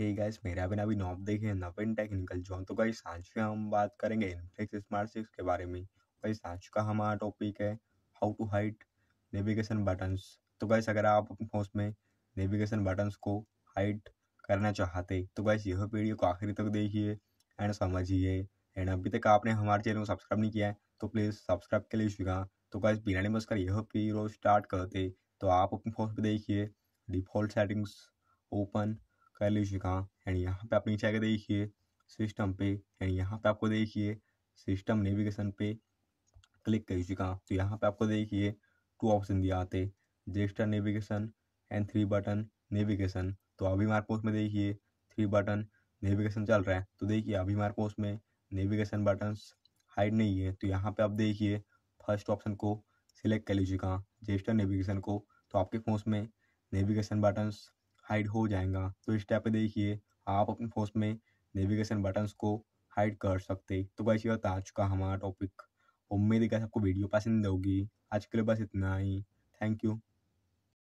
हे hey guys मेरा बिना अभी नॉब देखे नवीन टेक्निकल जो तो गाइस आज में हम बात करेंगे इनफ्लिक्स स्मार्ट सिक्स के बारे में गाइस आज का हमारा टॉपिक है how to hide navigation buttons तो गाइस अगर आप अपने फोन में नेविगेशन बटन्स को हाइट करना चाहते तो गाइस यह वीडियो को आखिरी तक देखिए एंड समझिए एंड अभी तक आपने हमारे चैनल को सब्सक्राइब नहीं किया है तो प्लीज़ सब्सक्राइब के लिए लीजिएगा तो गाइस बिना नहीं कर यह वीडियो स्टार्ट करते तो आप अपने फोन पर देखिए डिफॉल्ट सेटिंग्स ओपन कर लीजिए कहाँ एंड यहाँ पे आप नीचे आके देखिए सिस्टम पे एंड यहाँ पे आपको देखिए सिस्टम नेविगेशन पे क्लिक कीजिए कहाँ तो यहाँ पे आपको देखिए टू ऑप्शन दिया आते gesture navigation and three button navigation तो अभी हमारे पोस्ट में देखिए थ्री बटन नेविगेशन चल रहा है तो देखिए अभी हमारे पोस्ट में नेविगेशन बटन हाइड नहीं है तो यहाँ पे आप देखिए फर्स्ट ऑप्शन को सिलेक्ट कर लीजिए कहाँ जेस्टर नेविगेशन को तो आपके फोन में नेविगेशन बटन्स हाइड हो जाएगा तो इस टाइप पे देखिए आप अपने फोन में नेविगेशन बटन्स को हाइड कर सकते तो वैसे होता आ चुका हमारा टॉपिक उम्मीद है कि आपको वीडियो पसंद होगी आज के लिए बस इतना ही थैंक यू